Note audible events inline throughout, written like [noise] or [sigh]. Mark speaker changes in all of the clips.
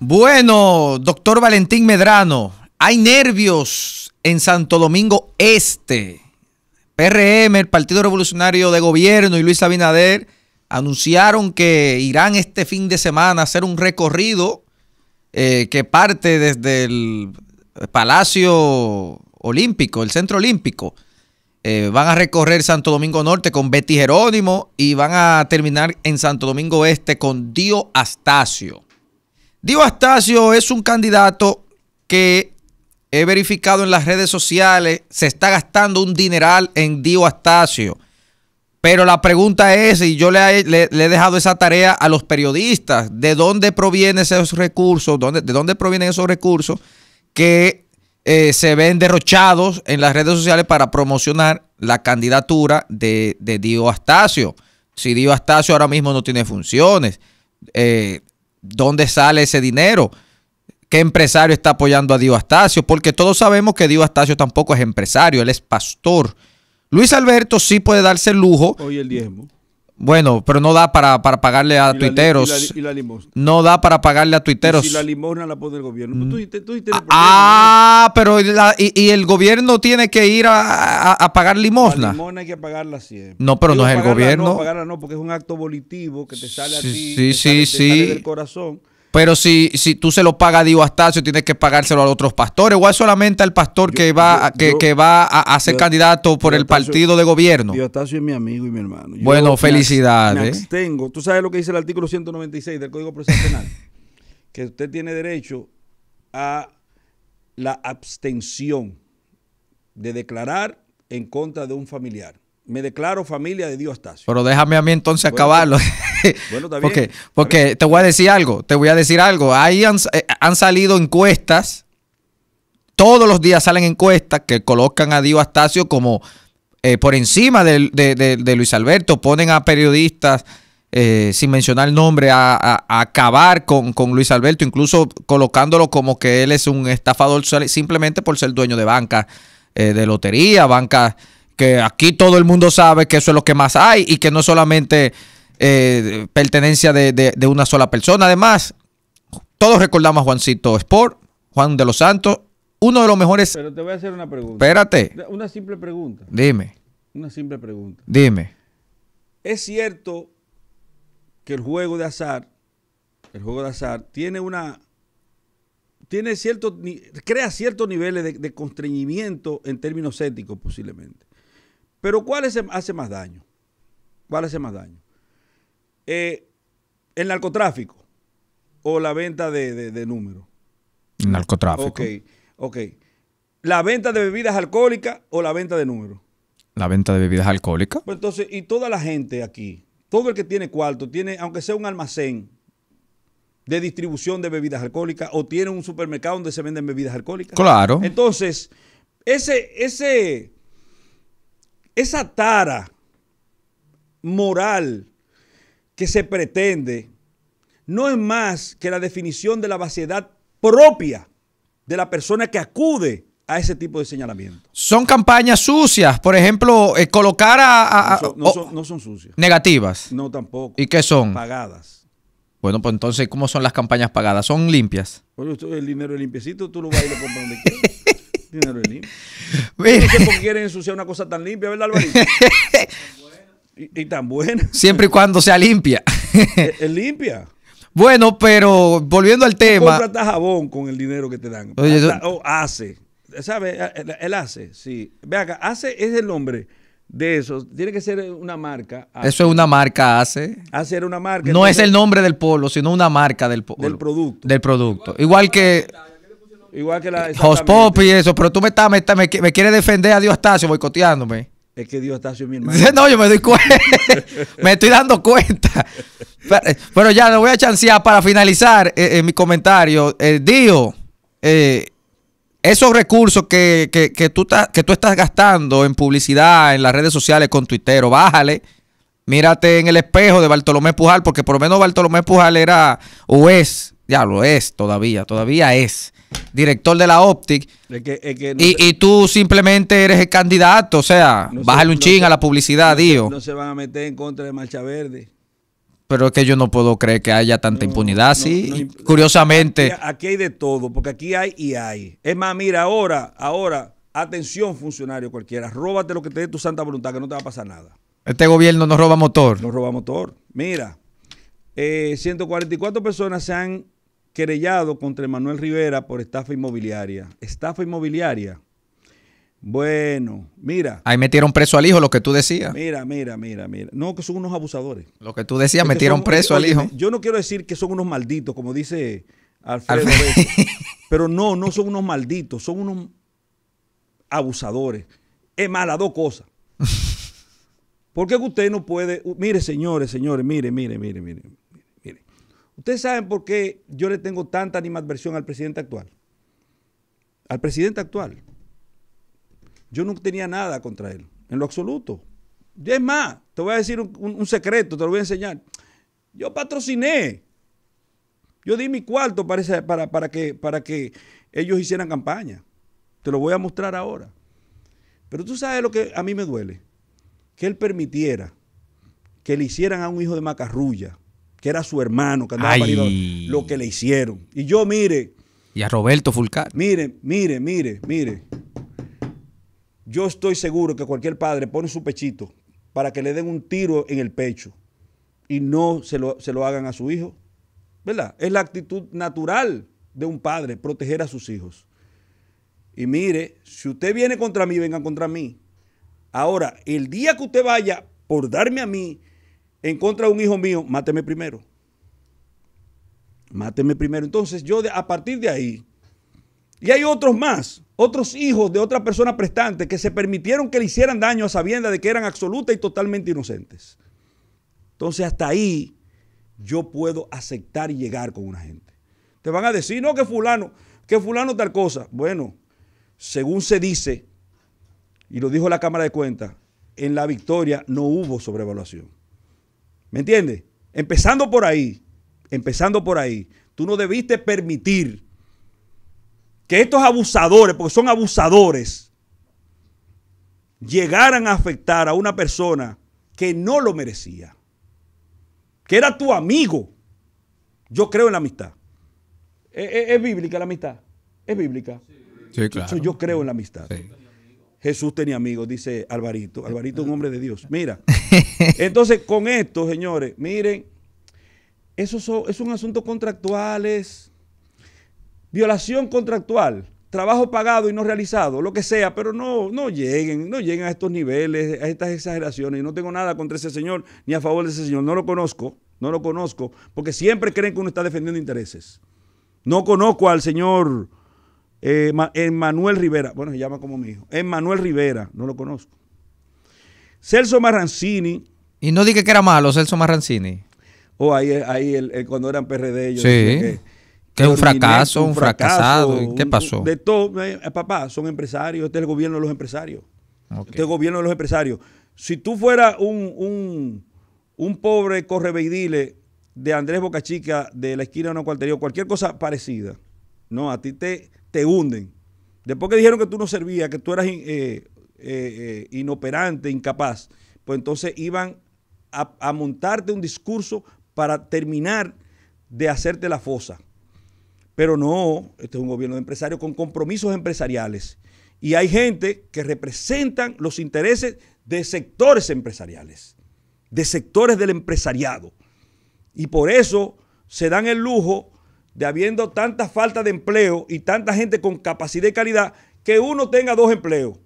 Speaker 1: Bueno, doctor Valentín Medrano, hay nervios en Santo Domingo Este. PRM, el Partido Revolucionario de Gobierno y Luis Abinader anunciaron que irán este fin de semana a hacer un recorrido eh, que parte desde el Palacio Olímpico, el Centro Olímpico. Eh, van a recorrer Santo Domingo Norte con Betty Jerónimo y van a terminar en Santo Domingo Este con Dio Astacio. Dio Astacio es un candidato que he verificado en las redes sociales, se está gastando un dineral en Dio Astacio. Pero la pregunta es, y yo le, he dejado esa tarea a los periodistas, ¿de dónde provienen esos recursos? ¿De dónde provienen esos recursos que eh, se ven derrochados en las redes sociales para promocionar la candidatura de, de Dio Astacio? Si Dio Astacio ahora mismo no tiene funciones, eh, ¿Dónde sale ese dinero? ¿Qué empresario está apoyando a Dio Astacio? Porque todos sabemos que Dio Astacio tampoco es empresario, él es pastor. Luis Alberto sí puede darse el lujo.
Speaker 2: Hoy el diezmo.
Speaker 1: Bueno, pero no da para, para pagarle a tuiteros. y la, y no da para pagarle a tuiteros. Y si la
Speaker 2: limosna la pone el gobierno. Mm. Tú, tú, tú, ah,
Speaker 1: ah, pero y, el gobierno tiene que ir a, a, pagar limosna. La limosna hay que pagarla siempre. No, pero no es el gobierno. No,
Speaker 2: pagarla no, porque es un acto volitivo que te sale a ti, sí, te sí, sale, sí. Te sale del corazón.
Speaker 1: Pero si, si tú se lo pagas a Dios Astacio, tienes que pagárselo a otros pastores, o solamente al pastor que va, que, va a, ser candidato por el partido de gobierno. Dios
Speaker 2: Astacio es mi amigo y mi hermano. bueno, felicidades. Tengo, tú sabes lo que dice el artículo 196 del Código Procesal [laughs] que usted tiene derecho a la abstención de declarar en contra de un familiar me declaro familia de Dios Astacio
Speaker 1: Pero déjame a mí entonces acabarlo. [laughs] porque, porque te voy a decir algo, te voy a decir algo. Ahí han, eh, salido encuestas, todos los días salen encuestas que colocan a Dios Astacio como eh, por encima de, Luis Alberto, ponen a periodistas, eh, sin mencionar el nombre, a, acabar con, con, Luis Alberto, incluso colocándolo como que él es un estafador simplemente por ser dueño de banca de lotería, banca que aquí todo el mundo sabe que eso es lo que más hay y que no solamente eh, pertenencia de, una sola persona. Además, todos recordamos a Juancito Sport, Juan de los Santos, uno de los mejores. Pero te
Speaker 2: voy a hacer una pregunta. Espérate. Una simple pregunta. Dime. Una simple pregunta. Dime. ¿Es cierto que el juego de azar, el juego de azar, tiene una. Tiene cierto, crea ciertos niveles de constreñimiento en términos éticos posiblemente. Pero ¿cuál hace más daño? ¿Cuál hace más daño? Eh, ¿El narcotráfico o la venta de, de, El números?
Speaker 1: Narcotráfico. Ok,
Speaker 2: ok. ¿La venta de bebidas alcohólicas o la venta de números?
Speaker 1: La venta de bebidas alcohólicas.
Speaker 2: Pues entonces, y toda la gente aquí, todo el que tiene cuarto, tiene, aunque sea un almacén de distribución de bebidas alcohólicas o tiene un supermercado donde se venden bebidas alcohólicas. Claro. Entonces, ese, ese, esa tara moral que se pretende no es más que la definición de la vaciedad propia de la persona que acude a ese tipo de señalamiento.
Speaker 1: Son campañas sucias, por ejemplo, eh, colocar a... no, son, sucias. Negativas. No tampoco. ¿Y qué son?
Speaker 2: Pagadas.
Speaker 1: Bueno, pues entonces, ¿cómo son las campañas pagadas? ¿Son limpias?
Speaker 2: el dinero limpiecito, tú lo vas ir a comprar donde quieras. [laughs] Dinero es limpio. [laughs] quieren ensuciar una cosa tan limpia, ¿verdad, Alvarito? [laughs] y, tan buena.
Speaker 1: Siempre y cuando sea limpia.
Speaker 2: es, [laughs] limpia.
Speaker 1: Bueno, pero volviendo al tema.
Speaker 2: jabón con el dinero que te dan. O hace. ¿Sabes? El hace, sí. Ve acá, hace es el nombre de eso. Tiene que ser una marca. Eso es
Speaker 1: una marca hace.
Speaker 2: Hace era una marca. No es el nombre
Speaker 1: del polo, sino una marca del polo. Del producto. Del producto. Igual que.
Speaker 2: Igual que la. Pop y eso,
Speaker 1: pero tú me, estás, me, quieres defender a Dios Tacio boicoteándome.
Speaker 2: Es que Dios Tacio es mi hermano. [laughs] no, yo me doy cuenta.
Speaker 1: [laughs] me estoy dando cuenta. Eh, pero, ya lo voy a chancear para finalizar en eh, eh, mi comentario. El Dios, esos recursos que, que, tú que tú estás gastando en publicidad, en las redes sociales, con Twitter, bájale. Mírate en el espejo de Bartolomé Pujal, porque por lo menos Bartolomé Pujal era o es ya lo es todavía, todavía es director de la Optic. y, tú simplemente eres el candidato, o sea, bájale un ching a la publicidad, Dios. no se van
Speaker 2: a meter en contra de Marcha Verde.
Speaker 1: Pero es que yo no puedo creer que haya tanta impunidad, sí. Curiosamente.
Speaker 2: Aquí, hay de todo, porque aquí hay y hay. Es más, mira, ahora, ahora, atención, funcionario cualquiera, róbate lo que te dé tu santa voluntad, que no te va a pasar nada.
Speaker 1: Este gobierno nos roba motor. Nos roba
Speaker 2: motor. Mira, 144 eh, personas se han querellado contra Manuel Rivera por estafa inmobiliaria. Estafa inmobiliaria. Bueno, mira.
Speaker 1: Ahí metieron preso al hijo, lo que tú decías.
Speaker 2: Mira, mira, mira, mira. No, que son unos abusadores. Lo que tú decías, metieron preso al hijo. Yo no quiero decir que son unos malditos, como dice Alfredo. [laughs] Pero no, no son unos malditos, son unos abusadores. Es mala, dos cosas. [laughs] Porque usted no puede. Mire, señores, señores, mire, mire, mire, mire. Ustedes saben por qué yo le tengo tanta animadversión al presidente actual. Al presidente actual. Yo no tenía nada contra él, en lo absoluto. Y es más, te voy a decir un, secreto, te lo voy a enseñar. Yo patrociné. Yo di mi cuarto para, para, que, para que ellos hicieran campaña. Te lo voy a mostrar ahora. Pero tú sabes lo que a mí me duele. Que él permitiera que le hicieran a un hijo de macarrulla que era su hermano, que andaba parido, lo que le hicieron. Y yo, mire.
Speaker 1: Y a Roberto Fulcar.
Speaker 2: Mire, mire, mire, mire. Yo estoy seguro que cualquier padre pone su pechito para que le den un tiro en el pecho y no se lo, se lo hagan a su hijo. ¿Verdad? Es la actitud natural de un padre, proteger a sus hijos. Y mire, si usted viene contra mí, venga contra mí. Ahora, el día que usted vaya por darme a mí, en contra de un hijo mío, máteme primero. Máteme primero. Entonces yo de, a partir de ahí, y hay otros más, otros hijos de otra persona prestante que se permitieron que le hicieran daño a sabienda de que eran absoluta y totalmente inocentes. Entonces hasta ahí yo puedo aceptar y llegar con una gente. Te van a decir, no, que fulano, que fulano tal cosa. Bueno, según se dice, y lo dijo la Cámara de Cuentas, en la victoria no hubo sobrevaluación. ¿Me entiendes? Empezando por ahí, empezando por ahí, tú no debiste permitir que estos abusadores, porque son abusadores, llegaran a afectar a una persona que no lo merecía, que era tu amigo. Yo creo en la amistad. ¿E-, e-, es, bíblica la amistad. Es bíblica. Sí, claro. Yo creo en la amistad. Jesús tenía amigos, dice Alvarito. Alvarito es un hombre de Dios. Mira. [laughs] Entonces, con esto, señores, miren, esos son, es un asunto contractuales, violación contractual, trabajo pagado y no realizado, lo que sea, pero no, no lleguen, no lleguen a estos niveles, a estas exageraciones. Yo no tengo nada contra ese señor ni a favor de ese señor. No lo conozco, no lo conozco, porque siempre creen que uno está defendiendo intereses. No conozco al señor. Eh, Manuel Rivera, bueno, se llama como mi hijo. Manuel Rivera, no lo conozco.
Speaker 1: Celso Marrancini. Y no dije que era malo Celso Marrancini.
Speaker 2: Oh, ahí, el, cuando eran PRD, ellos. sí. que,
Speaker 1: es un fracaso, un fracasado. ¿Qué pasó? De
Speaker 2: todo, eh, papá, son empresarios, este es el gobierno de los empresarios. Este es el gobierno de los empresarios. Si tú fueras un, pobre correveidile de Andrés Bocachica de la esquina de no cualquier cosa parecida, no, a ti te te hunden. Después que dijeron que tú no servías, que tú eras eh, eh, inoperante, incapaz, pues entonces iban a, montarte un discurso para terminar de hacerte la fosa. Pero no, este es un gobierno de empresarios con compromisos empresariales. Y hay gente que representan los intereses de sectores empresariales, de sectores del empresariado. Y por eso se dan el lujo de habiendo tanta falta de empleo y tanta gente con capacidad y calidad, que uno tenga dos empleos.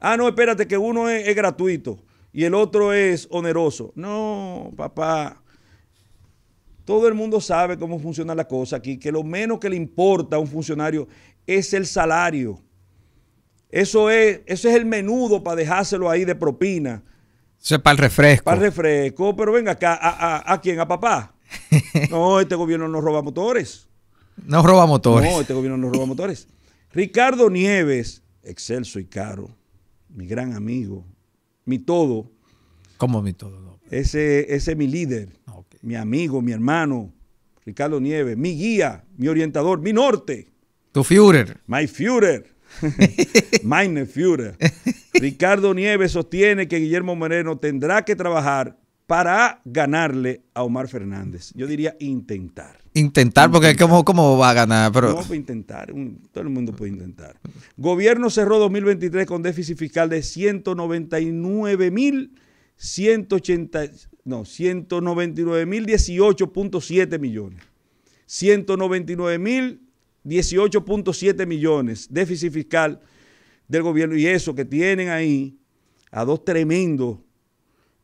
Speaker 2: Ah, no, espérate, que uno es, gratuito y el otro es oneroso. No, papá. Todo el mundo sabe cómo funciona la cosa aquí, que lo menos que le importa a un funcionario es el salario. Eso es, es el menudo para dejárselo ahí de propina.
Speaker 1: Eso es para el refresco. Para
Speaker 2: el refresco, pero venga acá, ¿a, a quién? ¿A papá? [laughs] No, este gobierno no roba motores.
Speaker 1: No roba motores. No,
Speaker 2: este gobierno no roba motores. Ricardo Nieves, excelso y caro, mi gran amigo, mi todo.
Speaker 1: ¿Cómo mi todo?
Speaker 2: Ese, es mi líder, ah, mi amigo, mi hermano, Ricardo Nieves, mi guía, mi orientador, mi norte.
Speaker 1: Tu Führer.
Speaker 2: My Führer. [laughs] Meine Führer. [laughs] Ricardo Nieves sostiene que Guillermo Moreno tendrá que trabajar para ganarle a Omar Fernández. Yo diría intentar.
Speaker 1: Intentar, porque ¿cómo, va a ganar? Pero... Pues,
Speaker 2: intentar. todo el mundo puede intentar. Gobierno cerró 2023 con déficit fiscal de 199 no, 199 millones. 199 millones déficit fiscal del gobierno. Y eso que tienen ahí a dos tremendos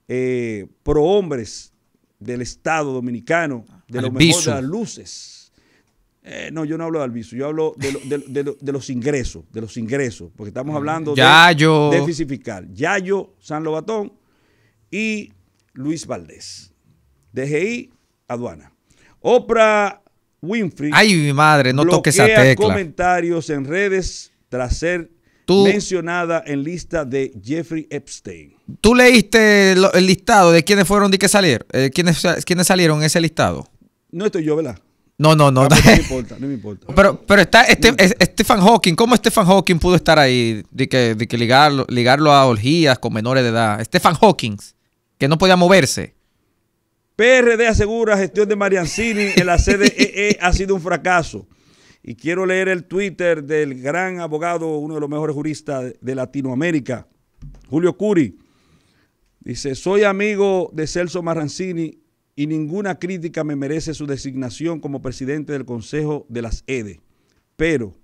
Speaker 2: eh, pro hombres del Estado dominicano, de los mejores luces. Eh, no, yo no hablo de Albizu, yo hablo de, los ingresos, de los ingresos, porque estamos mm. hablando de déficit fiscal. Yayo, San Lobatón y Luis Valdés. DGI, aduana. Oprah Winfrey.
Speaker 1: Ay, mi madre, no toques esa tecla.
Speaker 2: comentarios en redes tras ser mencionada en lista de Jeffrey Epstein.
Speaker 1: ¿Tú leíste el listado de quiénes fueron de que salieron? Eh, ¿quiénes, salieron en ese listado?
Speaker 2: No estoy yo, ¿verdad?
Speaker 1: No, no, no. Ah, pues, no me [laughs]
Speaker 2: importa, no me importa.
Speaker 1: Pero, pero está este, Stephen Hawking. ¿Cómo Stephen Hawking pudo estar ahí? De que, de que ligarlo, ligarlo a orgías con menores de edad. Stephen Hawking, que no podía moverse.
Speaker 2: PRD asegura gestión de Mariancini en la CDEE e, [laughs] ha sido un fracaso. Y quiero leer el Twitter del gran abogado, uno de los mejores juristas de Latinoamérica, Julio Curi. Dice, soy amigo de Celso Marrancini y ninguna crítica me merece su designación como presidente del Consejo de las EDE. Pero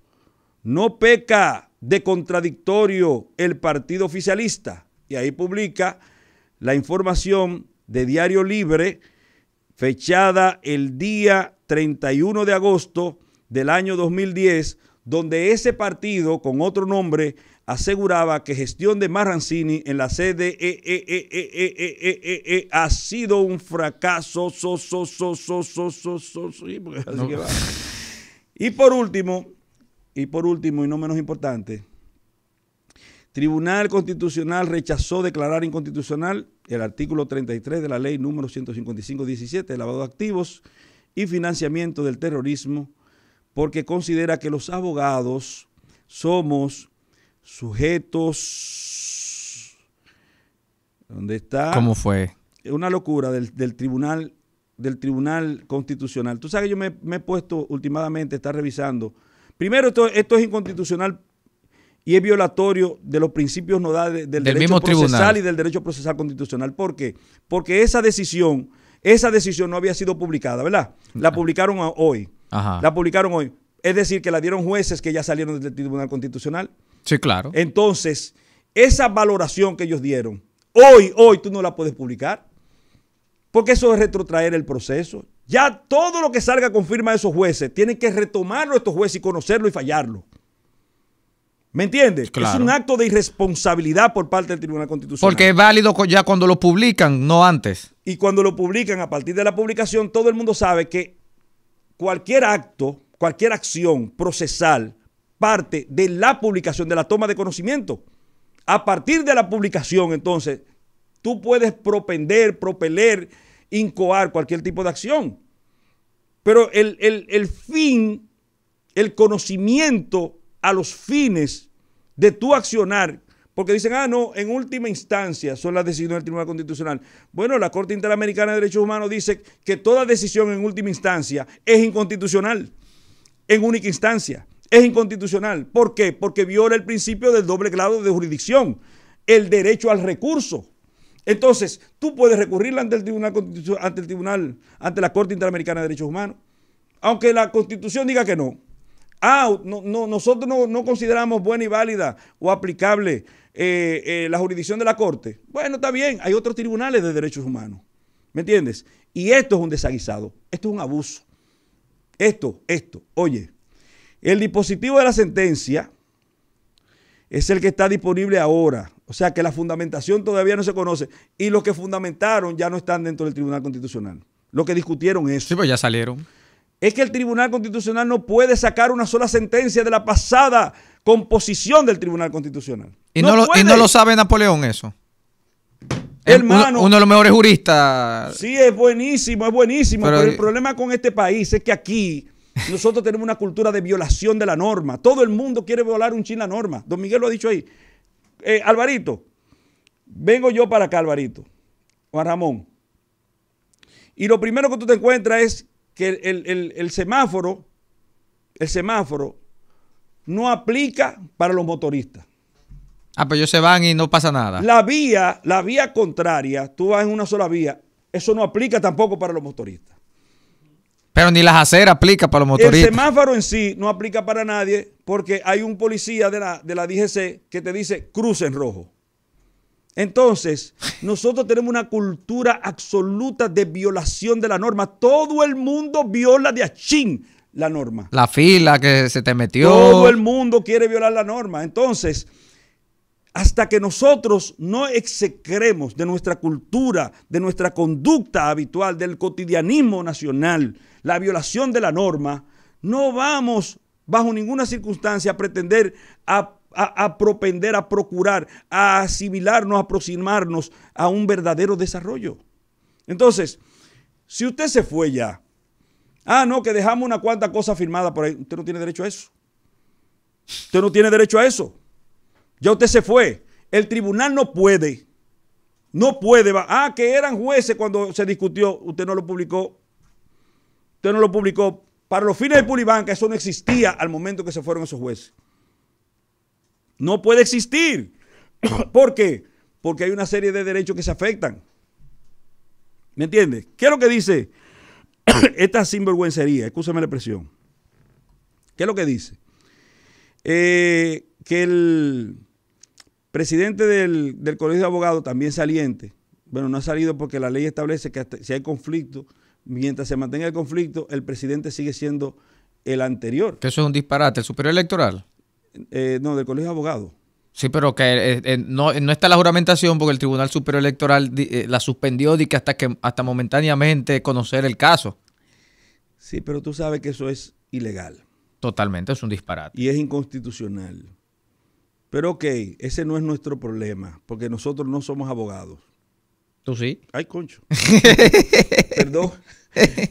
Speaker 2: no peca de contradictorio el partido oficialista. Y ahí publica la información de Diario Libre, fechada el día 31 de agosto del año 2010, donde ese partido, con otro nombre, aseguraba que gestión de Marrancini en la sede ha sido un fracaso. Y por último, y por último y no menos importante, Tribunal Constitucional rechazó declarar inconstitucional el artículo 33 de la ley número 155-17 de lavado de activos y financiamiento del terrorismo porque considera que los abogados somos sujetos, ¿Dónde está... ¿Cómo fue? Una locura del, tribunal del Tribunal Constitucional. Tú sabes que yo me, he puesto últimamente, está revisando. Primero, esto, esto es inconstitucional y es violatorio de los principios nodales del, derecho procesal y del derecho procesal constitucional. ¿Por qué? Porque esa decisión, esa decisión no había sido publicada, ¿verdad? La ah. publicaron hoy. La publicaron hoy. Es decir, que la dieron jueces que ya salieron del Tribunal Constitucional. Sí, claro. Entonces, esa valoración que ellos dieron, hoy, hoy tú no la puedes publicar, porque eso es retrotraer el proceso. Ya todo lo que salga con firma de esos jueces, tienen que retomarlo estos jueces y conocerlo y fallarlo. ¿Me entiendes? Es un acto de irresponsabilidad por parte del Tribunal Constitucional. Porque
Speaker 1: es válido ya cuando lo publican, no antes.
Speaker 2: Y cuando lo publican, a partir de la publicación, todo el mundo sabe que cualquier acto, cualquier acción procesal parte de la publicación, de la toma de conocimiento. A partir de la publicación, entonces, tú puedes propender, propeler, incoar cualquier tipo de acción. Pero el, fin, el conocimiento a los fines de tu accionar, porque dicen, ah, no, en última instancia son las decisiones del Tribunal Constitucional. Bueno, la Corte Interamericana de Derechos Humanos dice que toda decisión en última instancia es inconstitucional, en única instancia es inconstitucional. ¿Por qué? Porque viola el principio del doble grado de jurisdicción, el derecho al recurso. Entonces, tú puedes recurrir ante el Tribunal ante el Tribunal, ante la Corte Interamericana de Derechos Humanos, aunque la Constitución diga que no. Ah, no, nosotros no, consideramos buena y válida o aplicable eh, eh, la jurisdicción de la Corte. Bueno, está bien, hay otros tribunales de derechos humanos. ¿Me entiendes? Y esto es un desaguisado, esto es un abuso. Esto, esto, oye, el dispositivo de la sentencia es el que está disponible ahora. O sea que la fundamentación todavía no se conoce. Y los que fundamentaron ya no están dentro del Tribunal Constitucional. Lo que discutieron es. Sí, pues ya salieron. Es que el Tribunal Constitucional no puede sacar una sola sentencia de la pasada composición del Tribunal Constitucional. Y no, lo, no
Speaker 1: sabe Napoleón eso. Hermano. Uno, de los mejores juristas. Sí,
Speaker 2: es buenísimo, es buenísimo. pero el problema con este país es que aquí nosotros tenemos una cultura de violación de la norma. Todo el mundo quiere violar un chin la norma. Don Miguel lo ha dicho ahí. Eh, Alvarito, vengo yo para acá, Alvarito. Juan Ramón. Y lo primero que tú te encuentras es que el, semáforo, el semáforo, no aplica para los motoristas.
Speaker 1: Ah, pues ellos se van y no pasa nada.
Speaker 2: La vía, la vía contraria, tú vas en una sola vía, eso no aplica tampoco para los motoristas.
Speaker 1: Pero ni las aceras aplica para los motoristas. El
Speaker 2: semáforo en sí no aplica para nadie porque hay un policía de la, de la DGC que te dice cruce en rojo. Entonces, [laughs] nosotros tenemos una cultura absoluta de violación de la norma. Todo el mundo viola de achín la norma.
Speaker 1: La fila que se te metió. Todo el
Speaker 2: mundo quiere violar la norma. Entonces, hasta que nosotros no execremos de nuestra cultura, de nuestra conducta habitual, del cotidianismo nacional, la violación de la norma, no vamos bajo ninguna circunstancia a pretender a, propender, a procurar, a asimilarnos, a aproximarnos a un verdadero desarrollo. Entonces, si usted se fue ya, ah, no, que dejamos una cuanta cosa firmada por ahí, usted no tiene derecho a eso. Usted no tiene derecho a eso. Ya usted se fue. El tribunal no puede. No puede. Ah, que eran jueces cuando se discutió. Usted no lo publicó. Usted no lo publicó. Para los fines de Pulibanca eso no existía al momento que se fueron esos jueces. No puede existir. [coughs] ¿Por qué? Porque hay una serie de derechos que se afectan. ¿Me entiende? ¿Qué es lo que dice [coughs] esta sinvergüencería? Escúchame la expresión. ¿Qué es lo que dice? Eh, que el Presidente del, Colegio de Abogados, también saliente. Bueno, no ha salido porque la ley establece que si hay conflicto, mientras se mantenga el conflicto, el presidente sigue siendo el anterior.
Speaker 1: Que eso es un disparate. ¿El superior electoral?
Speaker 2: Eh, no, del Colegio de Abogados.
Speaker 1: Sí, pero que eh, eh, no, está la juramentación porque el Tribunal Superior Electoral la suspendió hasta que hasta momentáneamente conocer el caso.
Speaker 2: Sí, pero tú sabes que eso es ilegal.
Speaker 1: Totalmente, es un disparate.
Speaker 2: Y es inconstitucional. Pero ok, ese no es nuestro problema, porque nosotros no somos abogados. ¿Tú sí? Ay, concho. [laughs] Perdón,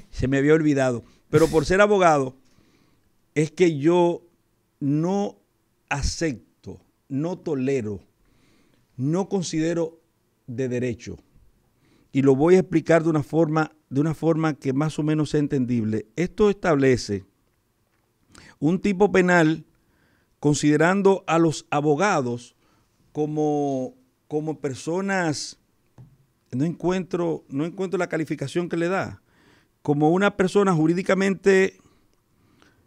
Speaker 2: se me había olvidado. Pero por ser abogado, es que yo no acepto, no tolero, no considero de derecho. Y lo voy a explicar de una forma, de una forma que más o menos sea entendible. Esto establece un tipo penal considerando a los abogados como, como personas, no encuentro, no encuentro la calificación que le da, como una persona jurídicamente,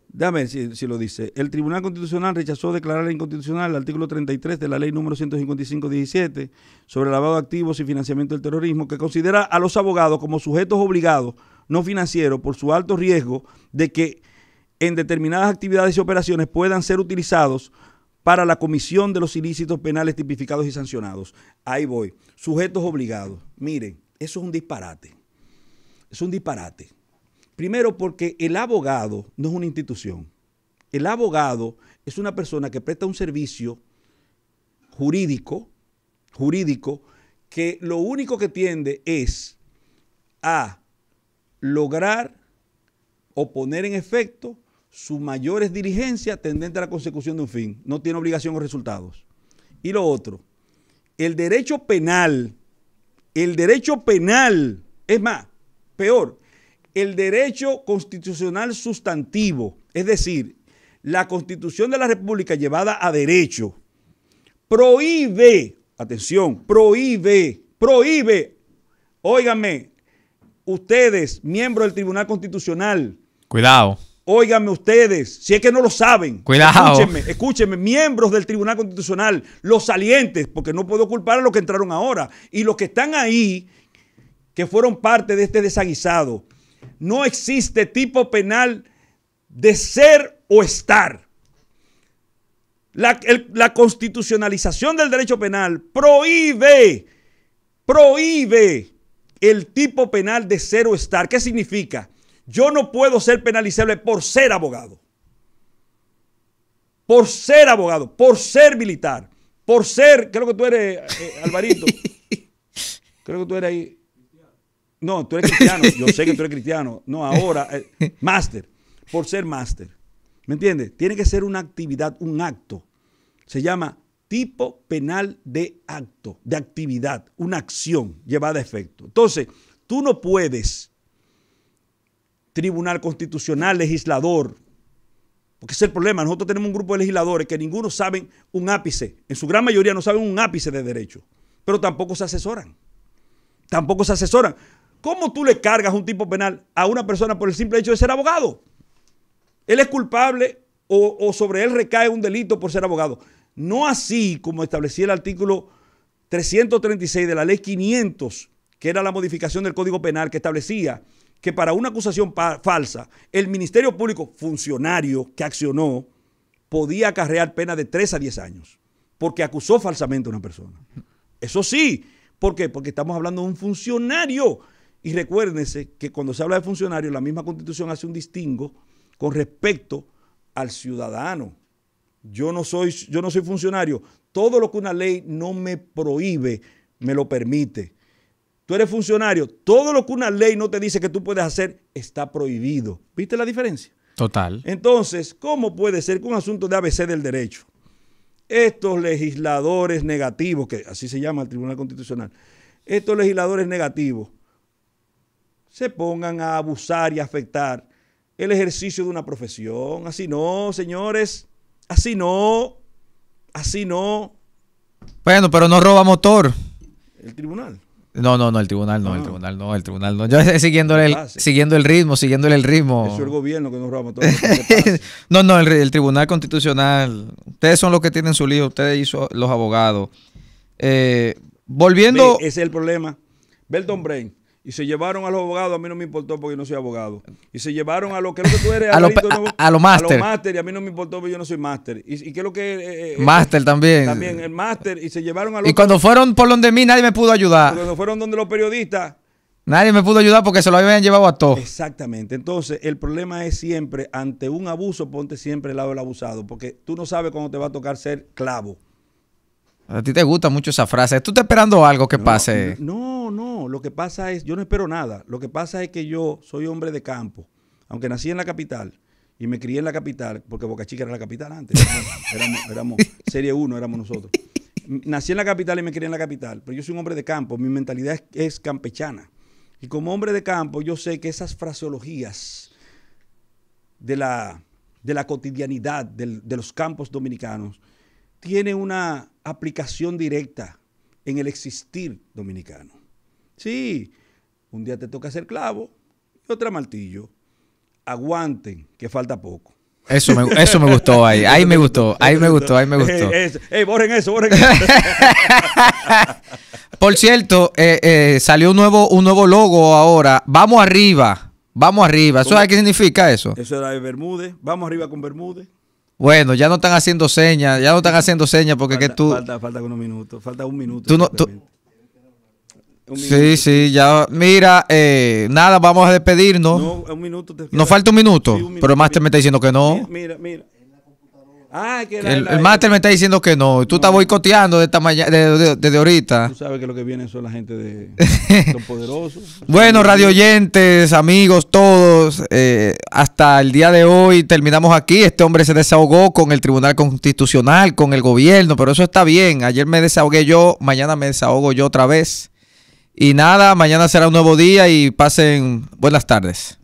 Speaker 2: dame si, si lo dice, el Tribunal Constitucional rechazó declarar inconstitucional el artículo 33 de la ley número 155-17 sobre lavado de activos y financiamiento del terrorismo, que considera a los abogados como sujetos obligados, no financieros, por su alto riesgo de que en determinadas actividades y operaciones puedan ser utilizados para la comisión de los ilícitos penales tipificados y sancionados. Ahí voy. Sujetos obligados. Miren, eso es un disparate. Es un disparate. Primero porque el abogado no es una institución. El abogado es una persona que presta un servicio jurídico, jurídico, que lo único que tiende es a lograr o poner en efecto su mayor es dirigencia tendente a la consecución de un fin. No tiene obligación o resultados. Y lo otro, el derecho penal, el derecho penal, es más, peor, el derecho constitucional sustantivo, es decir, la constitución de la República llevada a derecho, prohíbe, atención, prohíbe, prohíbe, óigame, ustedes, miembros del Tribunal Constitucional, cuidado, Óiganme ustedes, si es que no lo saben. Cuidado. Escúchenme, miembros del Tribunal Constitucional, los salientes, porque no puedo culpar a los que entraron ahora. Y los que están ahí, que fueron parte de este desaguisado. No existe tipo penal de ser o estar. La, la constitucionalización del derecho penal prohíbe, prohíbe el tipo penal de ser o estar. ¿Qué significa? Yo no puedo ser penalizable por ser abogado, por ser abogado, por ser militar, por ser, creo que tú eres, eh, eh, Alvarito, [laughs] creo que tú eres ahí. No, tú eres cristiano, yo sé que tú eres cristiano. No, ahora, eh, máster, por ser máster. ¿Me entiendes? Tiene que ser una actividad, un acto. Se llama tipo penal de acto, de actividad, una acción llevada a efecto. Entonces, tú no puedes Tribunal Constitucional, legislador. Porque ese es el problema. Nosotros tenemos un grupo de legisladores que ninguno sabe un ápice. En su gran mayoría no saben un ápice de derecho. Pero tampoco se asesoran. Tampoco se asesoran. ¿Cómo tú le cargas un tipo penal a una persona por el simple hecho de ser abogado? Él es culpable o, o sobre él recae un delito por ser abogado. No así como establecía el artículo 336 de la ley 500, que era la modificación del Código Penal que establecía que para una acusación falsa, el Ministerio Público, funcionario que accionó, podía acarrear pena de 3 a 10 años, porque acusó falsamente a una persona. Eso sí, ¿por qué? Porque estamos hablando de un funcionario. Y recuérdense que cuando se habla de funcionario, la misma constitución hace un distingo con respecto al ciudadano. Yo no soy, yo no soy funcionario. Todo lo que una ley no me prohíbe, me lo permite tú eres funcionario, todo lo que una ley no te dice que tú puedes hacer está prohibido. ¿Viste la diferencia? Total. Entonces, ¿cómo puede ser que un asunto de ABC del derecho, estos legisladores negativos, que así se llama el Tribunal Constitucional, estos legisladores negativos se pongan a abusar y afectar el ejercicio de una profesión? Así no, señores, así no, así no.
Speaker 1: Bueno, pero no roba motor. El tribunal. No, no, no, el tribunal no, el ah. tribunal no, el tribunal no. Yo estoy siguiéndole el, siguiendo el ritmo, siguiéndole el ritmo. Eso es el gobierno que nos roba todo. [laughs] no, no, el, Tribunal Constitucional. Ustedes son los que tienen su lío, ustedes y los abogados. Eh, volviendo. Ese
Speaker 2: es el problema. Belton Brain y se llevaron a los abogados, a mí no me importó porque yo no soy abogado. Y se llevaron a lo que es lo que tú eres, [laughs] a, los a, los lo máster. y a mí no me importó porque yo no soy máster. Y, qué es lo que master eh, eh,
Speaker 1: eh, máster también. También
Speaker 2: el máster y se llevaron a los Y cuando fueron
Speaker 1: por donde mí nadie me pudo ayudar. Cuando
Speaker 2: fueron donde los periodistas
Speaker 1: Nadie me pudo ayudar porque se lo habían llevado a todos.
Speaker 2: Exactamente. Entonces, el problema es siempre, ante un abuso, ponte siempre el lado del abusado, porque tú no sabes cuándo te va a tocar ser clavo.
Speaker 1: A ti te gusta mucho esa frase. ¿Tú estás esperando algo que pase?
Speaker 2: No, no. Lo que pasa es, yo no espero nada. Lo que pasa es que yo soy hombre de campo. Aunque nací en la capital y me crié en la capital, porque Boca Chica era la capital antes. éramos, Serie 1, éramos nosotros. Nací en la capital y me crié en la capital. Pero yo soy un hombre de campo. Mi mentalidad es, campechana. Y como hombre de campo, yo sé que esas fraseologías de la, de la cotidianidad de los campos dominicanos tienen una aplicación directa en el existir dominicano. Sí, un día te toca hacer clavo y otra martillo. Aguanten, que falta poco. Eso me, eso me
Speaker 1: gustó ahí. Ahí me gustó, ahí me gustó, ahí me gustó. Eh,
Speaker 2: eh, borren eso,
Speaker 1: [laughs] Por cierto, eh, salió un nuevo, un nuevo logo ahora. Vamos arriba, vamos arriba. ¿Eso qué significa eso?
Speaker 2: Eso era de Bermúdez. Vamos arriba con Bermúdez.
Speaker 1: Bueno, ya no están haciendo señas, ya no están haciendo señas porque que tú... Falta,
Speaker 2: falta unos minutos, falta un minuto.
Speaker 1: sí, sí, ya. Mira, eh, nada, vamos a despedirnos. No, un minuto. Nos falta un minuto, un minuto pero más te me está diciendo que no.
Speaker 2: Mira, mira. Ah, el,
Speaker 1: máster me está diciendo que no. tú estás eh. boicoteando de esta desde ahorita. Tú sabes
Speaker 2: que lo que viene son la gente de los [laughs] poderosos.
Speaker 1: bueno, radio oyentes, amigos, todos. Eh, hasta el día de hoy terminamos aquí. Este hombre se desahogó con el Tribunal Constitucional, con el gobierno, pero eso está bien. Ayer me desahogué yo, mañana me desahogo yo otra vez. Y nada, mañana será un nuevo día y pasen buenas tardes.